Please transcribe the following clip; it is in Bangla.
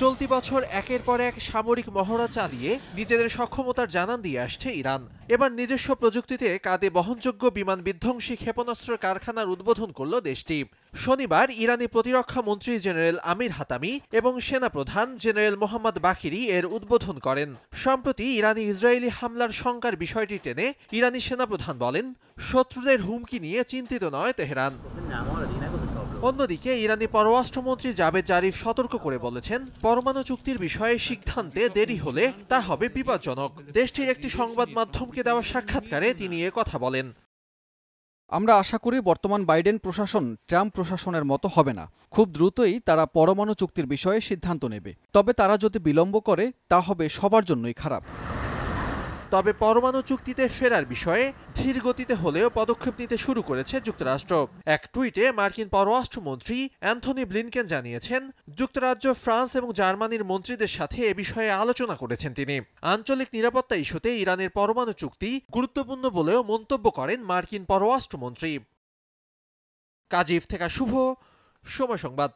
চলতি বছর একের পর এক সামরিক মহড়া চালিয়ে নিজেদের সক্ষমতার জানান দিয়ে আসছে ইরান এবার নিজস্ব প্রযুক্তিতে কাঁধে বহনযোগ্য বিমান বিধ্বংসী ক্ষেপণাস্ত্র কারখানার উদ্বোধন করল দেশটি শনিবার ইরানি প্রতিরক্ষা মন্ত্রী জেনারেল আমির হাতামি এবং সেনাপ্রধান জেনারেল মোহাম্মদ বাকিরি এর উদ্বোধন করেন সম্প্রতি ইরানি ইসরায়েলি হামলার শঙ্কার বিষয়টি টেনে ইরানি সেনাপ্রধান বলেন শত্রুদের হুমকি নিয়ে চিন্তিত নয় তেহরান অন্যদিকে ইরানি পররাষ্ট্রমন্ত্রী জাবেদ জারিফ সতর্ক করে বলেছেন পরমাণু চুক্তির বিষয়ে সিদ্ধান্তে দেরি হলে তা হবে বিপজ্জনক দেশটির একটি সংবাদ মাধ্যমকে দেওয়া সাক্ষাৎকারে তিনি এ কথা বলেন আমরা আশা করি বর্তমান বাইডেন প্রশাসন ট্রাম্প প্রশাসনের মতো হবে না খুব দ্রুতই তারা পরমাণু চুক্তির বিষয়ে সিদ্ধান্ত নেবে তবে তারা যদি বিলম্ব করে তা হবে সবার জন্যই খারাপ তবে পরমাণু চুক্তিতে ফেরার বিষয়ে ধীর গতিতে হলেও পদক্ষেপ নিতে শুরু করেছে যুক্তরাষ্ট্র এক টুইটে মার্কিন পররাষ্ট্রমন্ত্রী অ্যান্থনি ব্লিনকেন জানিয়েছেন যুক্তরাজ্য ফ্রান্স এবং জার্মানির মন্ত্রীদের সাথে এ বিষয়ে আলোচনা করেছেন তিনি আঞ্চলিক নিরাপত্তা ইস্যুতে ইরানের পরমাণু চুক্তি গুরুত্বপূর্ণ বলেও মন্তব্য করেন মার্কিন পররাষ্ট্রমন্ত্রী কাজী ইফতেকা শুভ সময় সংবাদ